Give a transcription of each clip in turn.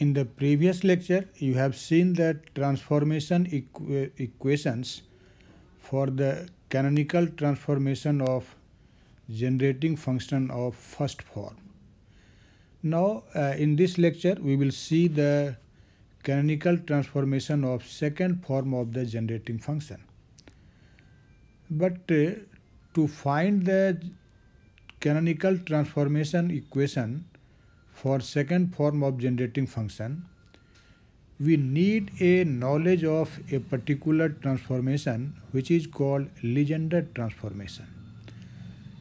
in the previous lecture you have seen that transformation equ eh, equations for the canonical transformation of generating function of first form. Now uh, in this lecture we will see the canonical transformation of second form of the generating function. But uh, to find the canonical transformation equation for second form of generating function, we need a knowledge of a particular transformation which is called Legendre transformation.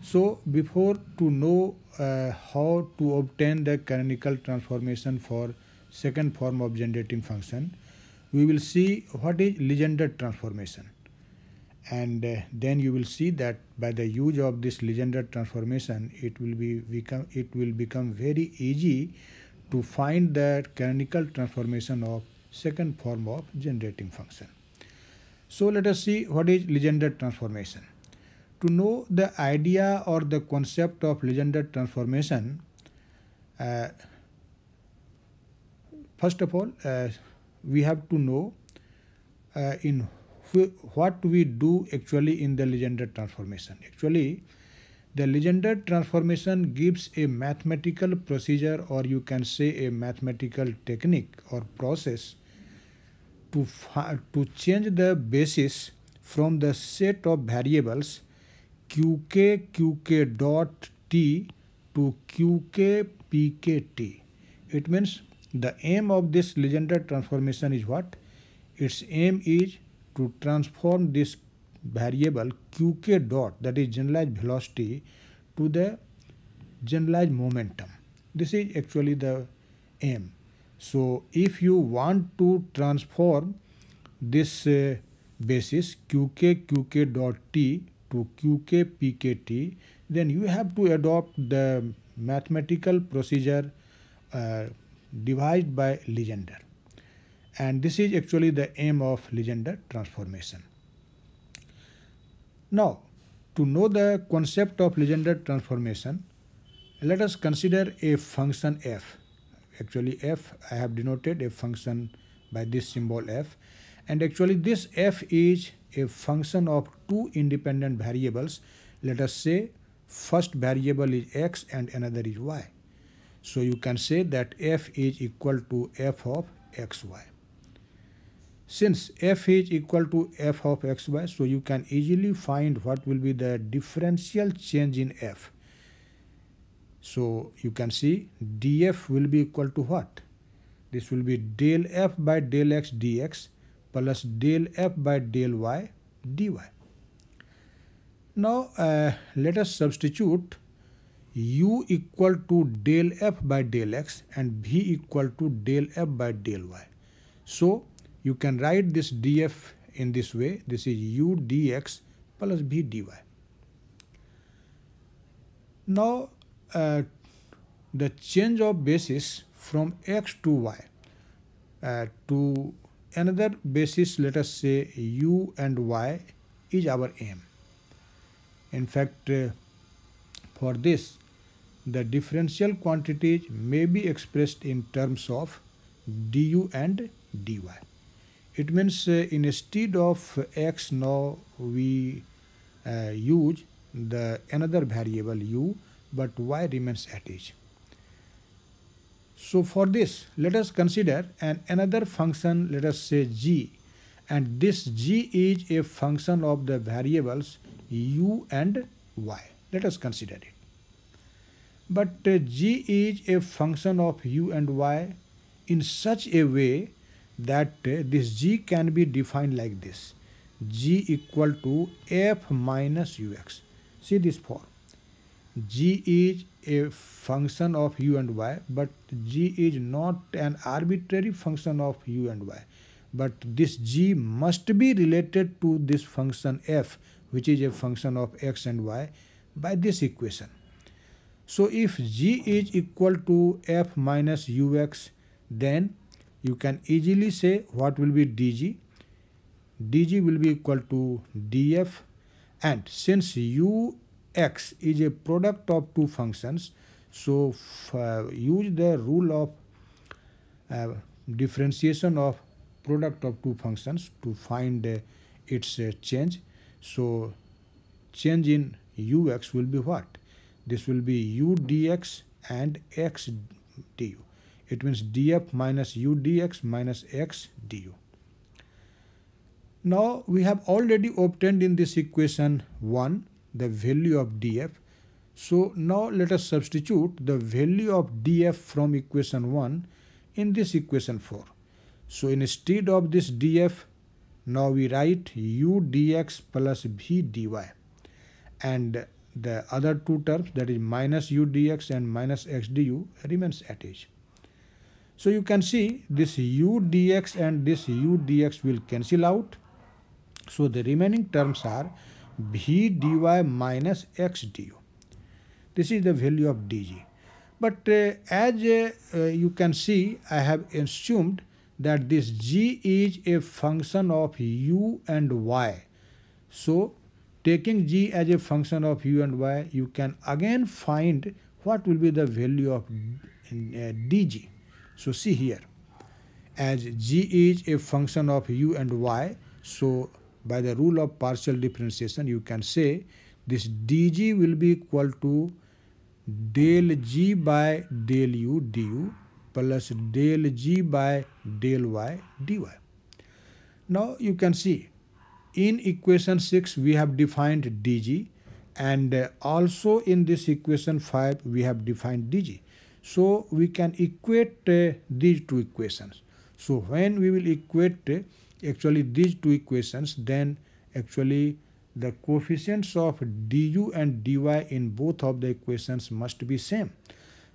So before to know uh, how to obtain the canonical transformation for second form of generating function, we will see what is Legendre transformation and uh, then you will see that by the use of this Legendre transformation it will be become it will become very easy to find the canonical transformation of second form of generating function. So let us see what is Legendre transformation. To know the idea or the concept of Legendre transformation, uh, first of all uh, we have to know uh, in what we do actually in the Legendre transformation. Actually, the Legendre transformation gives a mathematical procedure or you can say a mathematical technique or process to, to change the basis from the set of variables qk qk dot t to qk T. It means the aim of this Legendre transformation is what? Its aim is to transform this variable qk dot that is generalized velocity to the generalized momentum. This is actually the aim. So if you want to transform this uh, basis qk qk dot t to qk pkt then you have to adopt the mathematical procedure uh, devised by Legendre and this is actually the aim of Legendre transformation. Now, to know the concept of Legendre transformation, let us consider a function f. Actually, f I have denoted a function by this symbol f, and actually this f is a function of two independent variables. Let us say first variable is x and another is y. So you can say that f is equal to f of xy. Since f is equal to f of xy, so you can easily find what will be the differential change in f. So you can see df will be equal to what? This will be del f by del x dx plus del f by del y dy. Now uh, let us substitute u equal to del f by del x and v equal to del f by del y. So you can write this df in this way this is u dx plus b dy now uh, the change of basis from x to y uh, to another basis let us say u and y is our aim in fact uh, for this the differential quantities may be expressed in terms of du and dy it means uh, instead of x now we uh, use the another variable u but y remains at is. So for this let us consider an another function let us say g and this g is a function of the variables u and y let us consider it. But uh, g is a function of u and y in such a way that uh, this g can be defined like this g equal to f minus ux see this form g is a function of u and y but g is not an arbitrary function of u and y but this g must be related to this function f which is a function of x and y by this equation so if g is equal to f minus ux then you can easily say what will be dg dg will be equal to df and since ux is a product of two functions so uh, use the rule of uh, differentiation of product of two functions to find uh, its uh, change so change in ux will be what this will be u dx and x du it means df minus u dx minus x du. Now we have already obtained in this equation 1 the value of df. So now let us substitute the value of df from equation 1 in this equation 4. So instead of this df now we write u dx plus v dy and the other two terms that is minus u dx and minus x du remains at h. So you can see this u dx and this u dx will cancel out. So the remaining terms are v dy minus x du. This is the value of dg. But uh, as uh, uh, you can see, I have assumed that this g is a function of u and y. So taking g as a function of u and y, you can again find what will be the value of uh, dg. So see here, as g is a function of u and y, so by the rule of partial differentiation, you can say this dg will be equal to del g by del u du plus del g by del y dy. Now you can see in equation 6 we have defined dg and also in this equation 5 we have defined dg. So we can equate uh, these two equations. So when we will equate uh, actually these two equations then actually the coefficients of du and dy in both of the equations must be same.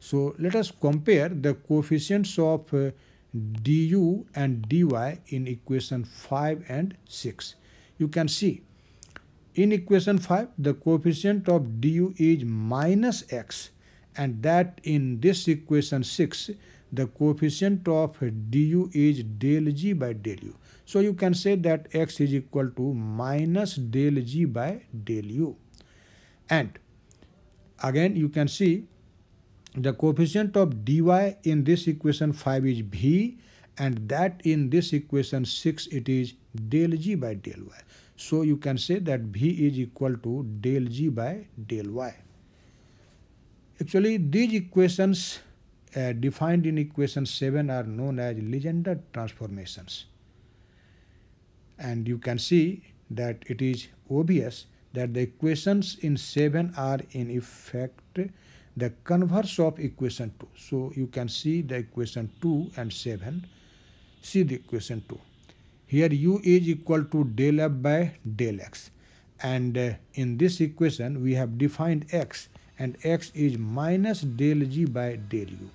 So let us compare the coefficients of uh, du and dy in equation 5 and 6. You can see in equation 5 the coefficient of du is minus x and that in this equation 6 the coefficient of du is del g by del u. So you can say that x is equal to minus del g by del u. And again you can see the coefficient of dy in this equation 5 is v and that in this equation 6 it is del g by del y. So you can say that v is equal to del g by del y. Actually, these equations uh, defined in equation 7 are known as Legendre transformations. And you can see that it is obvious that the equations in 7 are in effect the converse of equation 2. So you can see the equation 2 and 7. See the equation 2. Here u is equal to del f by del x. And uh, in this equation we have defined x and x is minus del g by del u.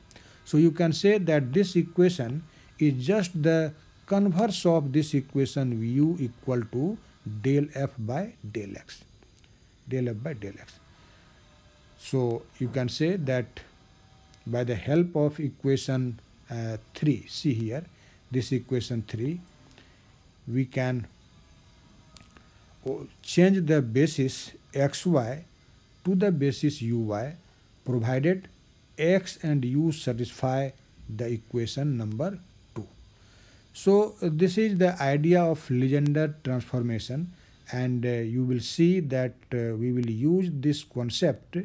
So you can say that this equation is just the converse of this equation u equal to del f by del x, del f by del x. So you can say that by the help of equation uh, 3, see here, this equation 3, we can oh, change the basis xy to the basis uy provided x and u satisfy the equation number 2. So uh, this is the idea of Legendre transformation and uh, you will see that uh, we will use this concept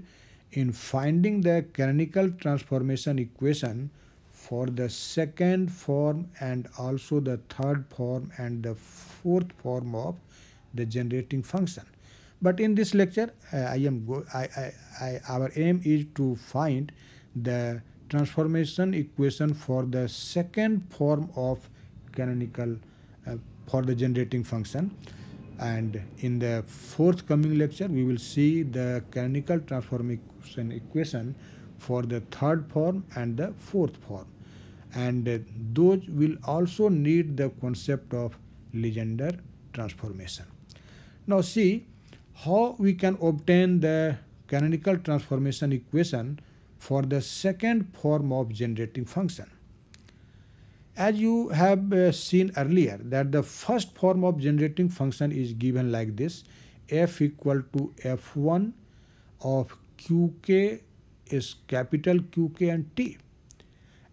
in finding the canonical transformation equation for the second form and also the third form and the fourth form of the generating function. But in this lecture, uh, I am go, I, I, I, our aim is to find the transformation equation for the second form of canonical uh, for the generating function and in the forthcoming lecture we will see the canonical transformation equation for the third form and the fourth form and uh, those will also need the concept of Legendre transformation. Now see how we can obtain the canonical transformation equation for the second form of generating function. As you have uh, seen earlier that the first form of generating function is given like this f equal to f1 of qk is capital qk and t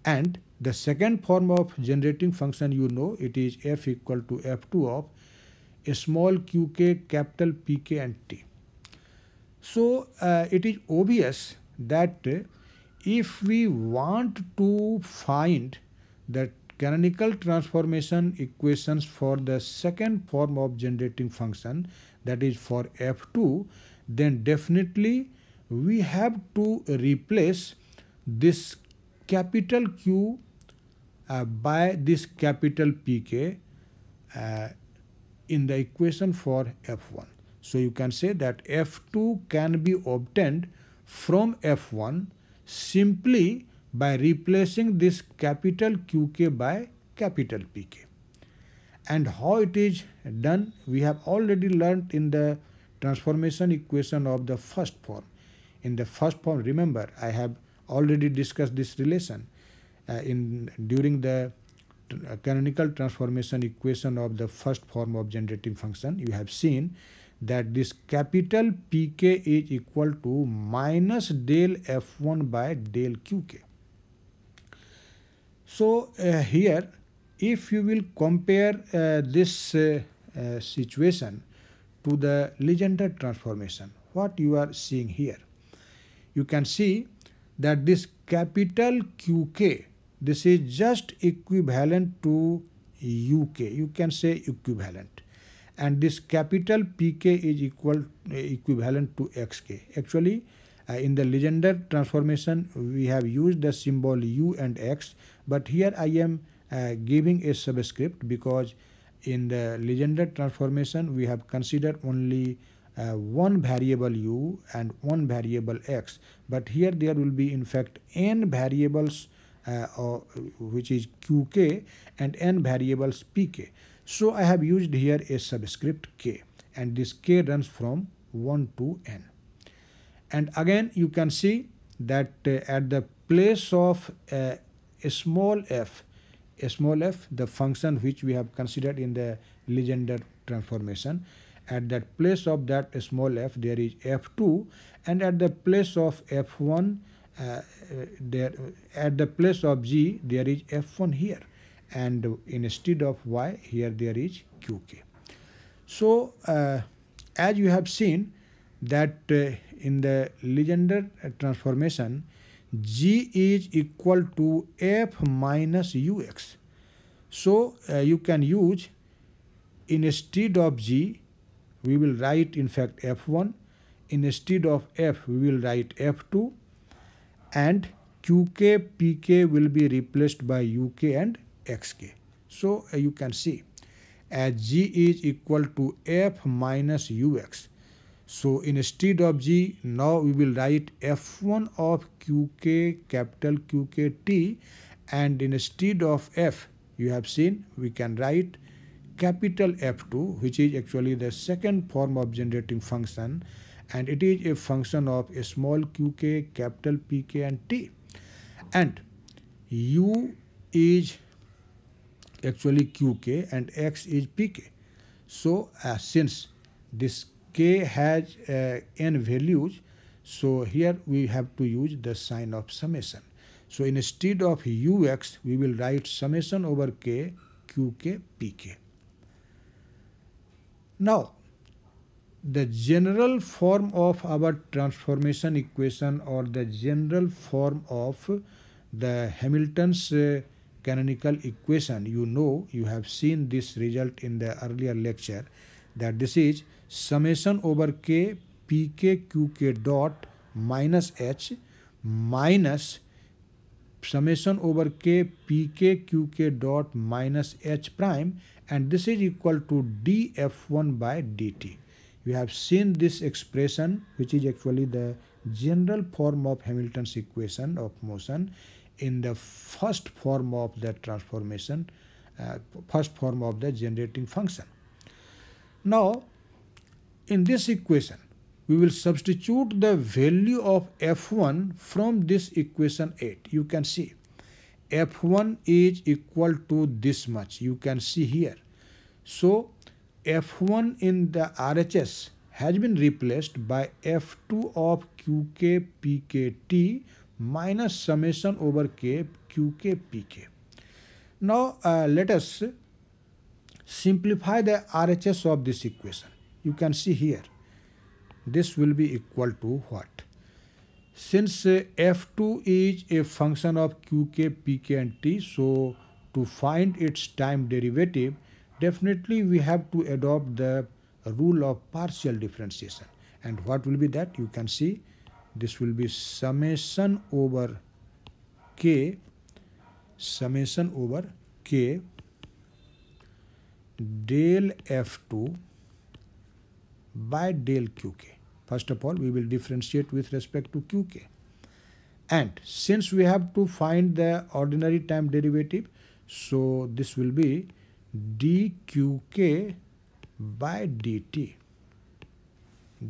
and the second form of generating function you know it is f equal to f2 of a small qk, capital pk and t. So, uh, it is obvious that if we want to find the canonical transformation equations for the second form of generating function that is for f2 then definitely we have to replace this capital Q uh, by this capital PK uh, in the equation for F1. So you can say that F2 can be obtained from F1 simply by replacing this capital QK by capital PK. And how it is done, we have already learnt in the transformation equation of the first form. In the first form, remember, I have already discussed this relation uh, in during the canonical transformation equation of the first form of generating function you have seen that this capital pk is equal to minus del f1 by del qk so uh, here if you will compare uh, this uh, uh, situation to the Legendre transformation what you are seeing here you can see that this capital qk this is just equivalent to UK. You can say equivalent. And this capital PK is equal equivalent to XK. Actually, uh, in the Legendre transformation, we have used the symbol U and X. But here I am uh, giving a subscript because in the Legendre transformation, we have considered only uh, one variable u and one variable x but here there will be in fact n variables uh, or, which is qk and n variables pk. So I have used here a subscript k and this k runs from 1 to n. And again you can see that uh, at the place of uh, a small f, a small f, the function which we have considered in the Legendre transformation, at that place of that small f there is f2 and at the place of f1 uh, uh, there at the place of G there is F1 here and instead of Y here there is QK. So uh, as you have seen that uh, in the Legendre transformation G is equal to F minus UX. So uh, you can use instead of G we will write in fact F1 instead of F we will write F2 and qk pk will be replaced by uk and xk so uh, you can see as g is equal to f minus ux so instead of g now we will write f1 of qk capital qkt and instead of f you have seen we can write capital f2 which is actually the second form of generating function and it is a function of a small qk, capital pk and t and u is actually qk and x is pk. So, uh, since this k has uh, n values, so here we have to use the sign of summation. So, instead of ux, we will write summation over k, qk, pk. Now, the general form of our transformation equation or the general form of the Hamilton's uh, canonical equation you know you have seen this result in the earlier lecture that this is summation over k pk qk dot minus h minus summation over k pk qk dot minus h prime and this is equal to df1 by dt you have seen this expression which is actually the general form of Hamilton's equation of motion in the first form of the transformation, uh, first form of the generating function. Now, in this equation, we will substitute the value of F1 from this equation 8. You can see F1 is equal to this much. You can see here. So, F1 in the RHS has been replaced by F2 of QK PKT minus summation over K QK PK. Now uh, let us simplify the RHS of this equation. You can see here this will be equal to what? Since uh, F2 is a function of QK, PK and T so to find its time derivative definitely we have to adopt the rule of partial differentiation and what will be that you can see this will be summation over k summation over k del f2 by del qk first of all we will differentiate with respect to qk and since we have to find the ordinary time derivative so this will be dqk by dt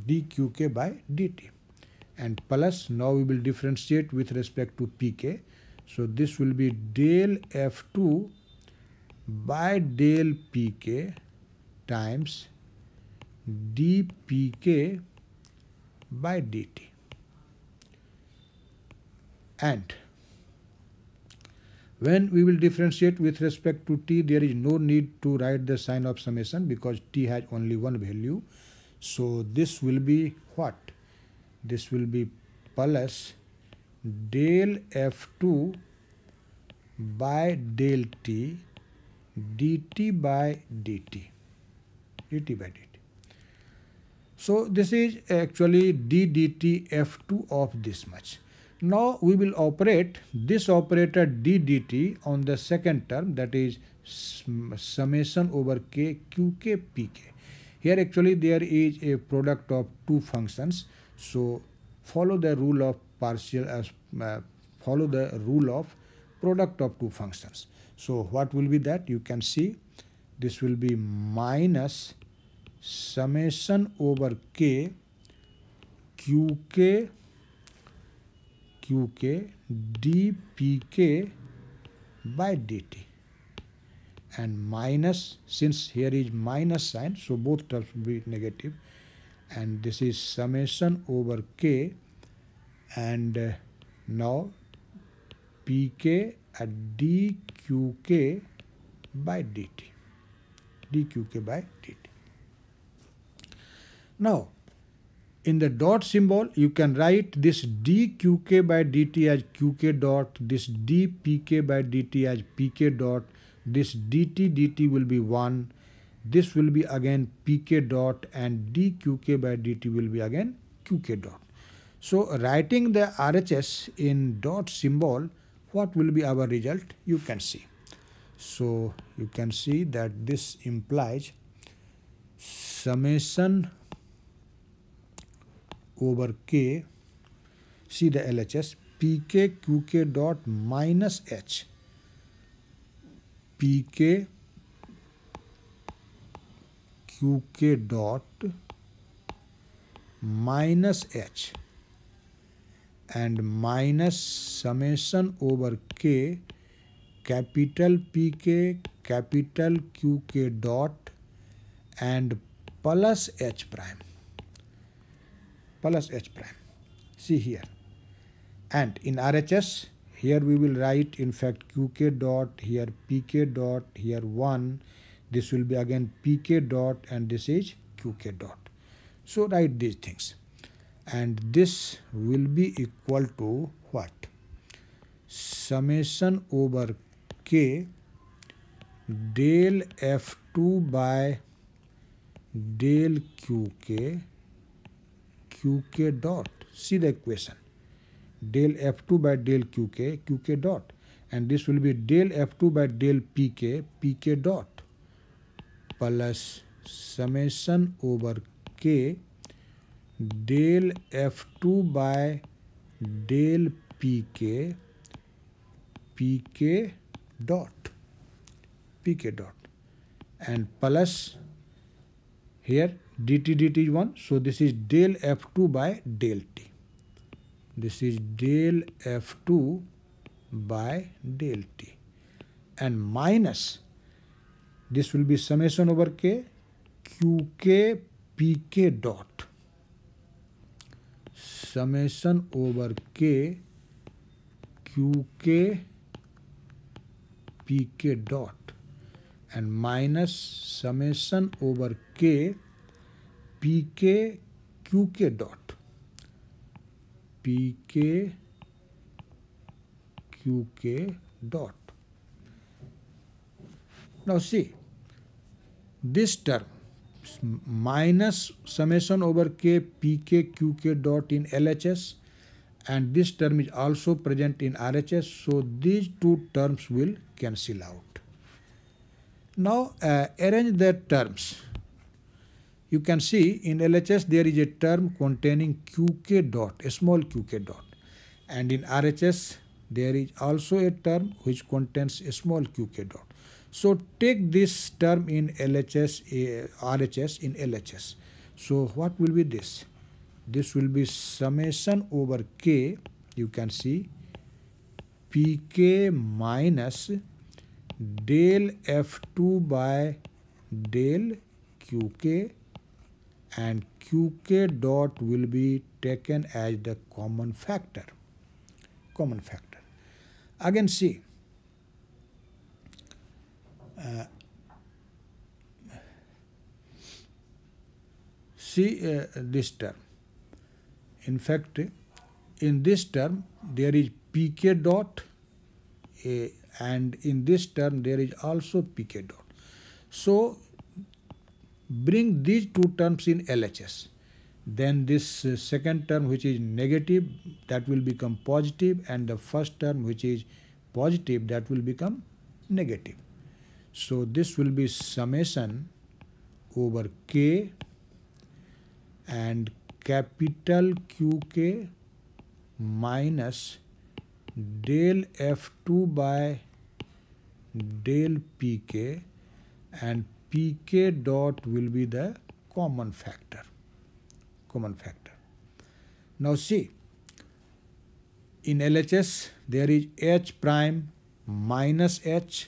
dqk by dt and plus now we will differentiate with respect to pk so this will be del f2 by del pk times dpk by dt and when we will differentiate with respect to t, there is no need to write the sign of summation because t has only one value. So this will be what? This will be plus del f2 by del t dt by dt dt by dt. So this is actually d dt f2 of this much. Now we will operate this operator d dt on the second term that is summation over k qk pk. Here actually there is a product of two functions. So follow the rule of partial as uh, uh, follow the rule of product of two functions. So what will be that you can see this will be minus summation over k qk qk dpk by dt and minus since here is minus sign so both terms will be negative and this is summation over k and uh, now pk at dqk by dt dqk by dt now in the dot symbol you can write this dqk by dt as qk dot this dpk by dt as pk dot this dt dt will be 1 this will be again pk dot and dqk by dt will be again qk dot so writing the rhs in dot symbol what will be our result you can see so you can see that this implies summation over K C the L H S P K Q K dot minus H P K Q K dot minus H and minus summation over K capital P K capital Q dot and plus H prime plus H prime. See here. And in RHS, here we will write in fact QK dot, here PK dot, here 1. This will be again PK dot and this is QK dot. So write these things. And this will be equal to what? Summation over K del F2 by del QK qk dot. See the equation del f2 by del qk qk dot and this will be del f2 by del pk pk dot plus summation over k del f2 by del pk pk dot pk dot and plus here dt dt is 1 so this is del f2 by del t this is del f2 by del t and minus this will be summation over k qk pk dot summation over k qk pk dot and minus summation over k pk qk dot pk qk dot now see this term minus summation over k pk qk dot in lhs and this term is also present in RHS so these two terms will cancel out. Now uh, arrange their terms you can see in LHS there is a term containing QK dot, a small QK dot. And in RHS there is also a term which contains a small QK dot. So take this term in LHS, uh, RHS in LHS. So what will be this? This will be summation over K, you can see PK minus del F2 by del QK and qk dot will be taken as the common factor common factor again see uh, see uh, this term in fact in this term there is pk dot a, uh, and in this term there is also pk dot so bring these two terms in LHS. Then this uh, second term which is negative that will become positive and the first term which is positive that will become negative. So this will be summation over k and capital QK minus del F2 by del PK and pk dot will be the common factor common factor now see in lhs there is h prime minus h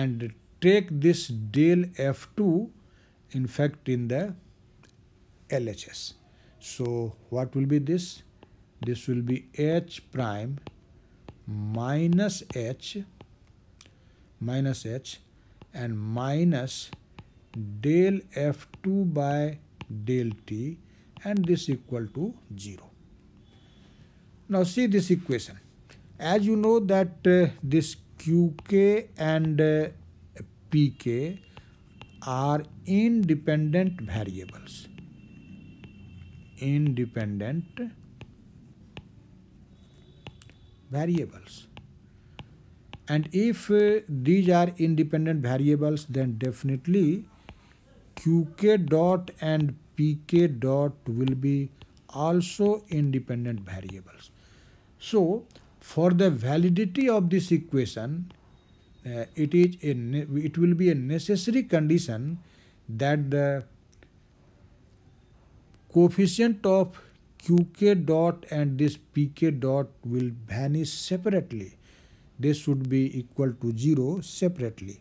and take this del f2 in fact in the lhs so what will be this this will be h prime minus h minus h and minus del F2 by del T and this equal to 0. Now see this equation. As you know that uh, this QK and uh, PK are independent variables. Independent variables and if uh, these are independent variables then definitely qk dot and pk dot will be also independent variables. So for the validity of this equation uh, it is a it will be a necessary condition that the coefficient of qk dot and this pk dot will vanish separately this should be equal to 0 separately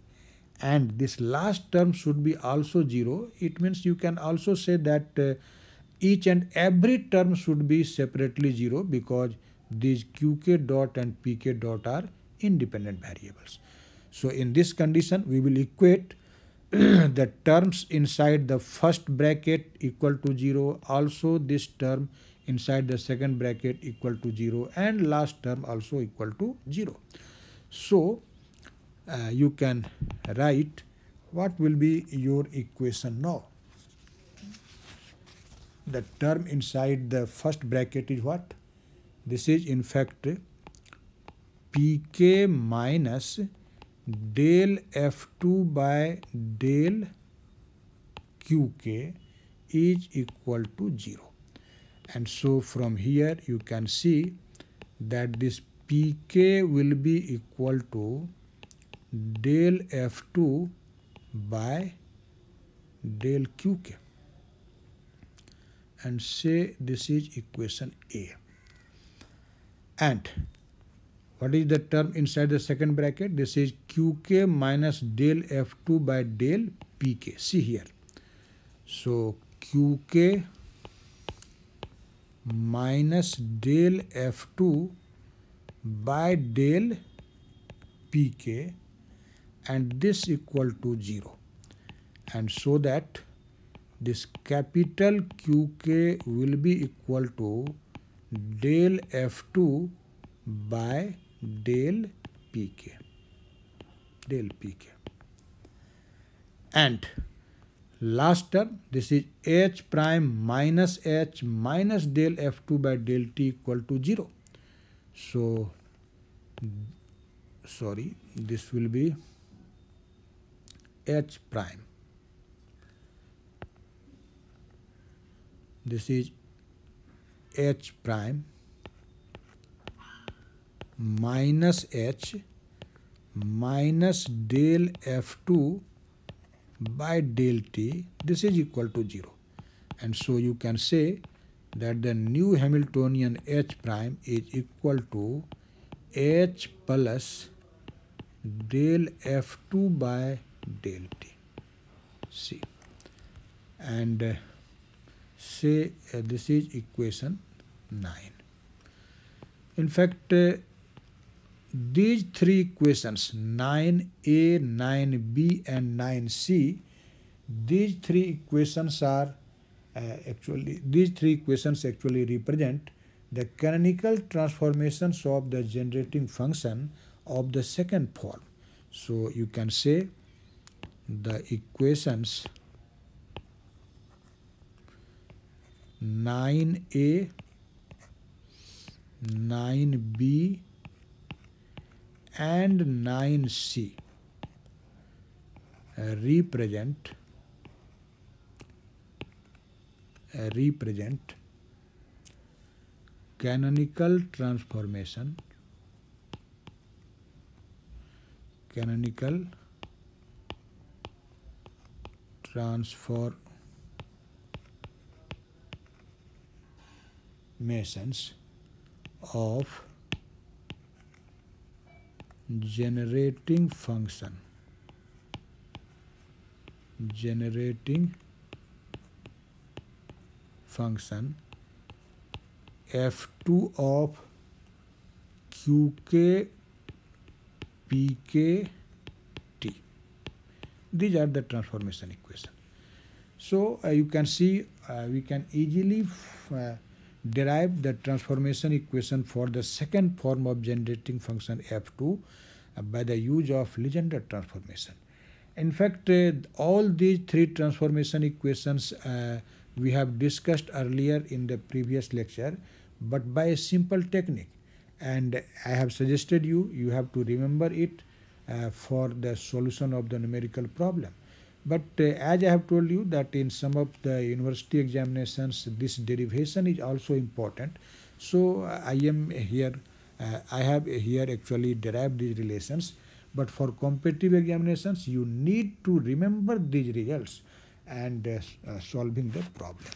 and this last term should be also 0 it means you can also say that uh, each and every term should be separately 0 because these qk dot and pk dot are independent variables. So in this condition we will equate the terms inside the first bracket equal to 0 also this term inside the second bracket equal to 0 and last term also equal to 0. So, uh, you can write what will be your equation now. The term inside the first bracket is what? This is in fact pk minus del f2 by del qk is equal to 0 and so from here you can see that this pk will be equal to del f2 by del qk and say this is equation A. And what is the term inside the second bracket? This is qk minus del f2 by del pk. See here. So qk minus del f2 by del pk and this equal to 0 and so that this capital QK will be equal to del F2 by del PK del PK and last term this is H prime minus H minus del F2 by del T equal to 0 so sorry this will be h prime this is h prime minus h minus del f2 by del t this is equal to 0 and so you can say that the new Hamiltonian h prime is equal to H plus del F2 by del t c and uh, say uh, this is equation 9. In fact, uh, these three equations 9a, 9b, and 9c, these three equations are uh, actually, these three equations actually represent the canonical transformations of the generating function of the second form. So you can say the equations 9a, 9b and 9c represent represent canonical transformation canonical transformations of generating function generating function f2 of qk pk t these are the transformation equation so uh, you can see uh, we can easily uh, derive the transformation equation for the second form of generating function f2 uh, by the use of Legendre transformation in fact uh, all these three transformation equations uh, we have discussed earlier in the previous lecture but by a simple technique and I have suggested you, you have to remember it uh, for the solution of the numerical problem. But uh, as I have told you that in some of the university examinations this derivation is also important. So uh, I am here, uh, I have here actually derived these relations. But for competitive examinations you need to remember these results and uh, solving the problem.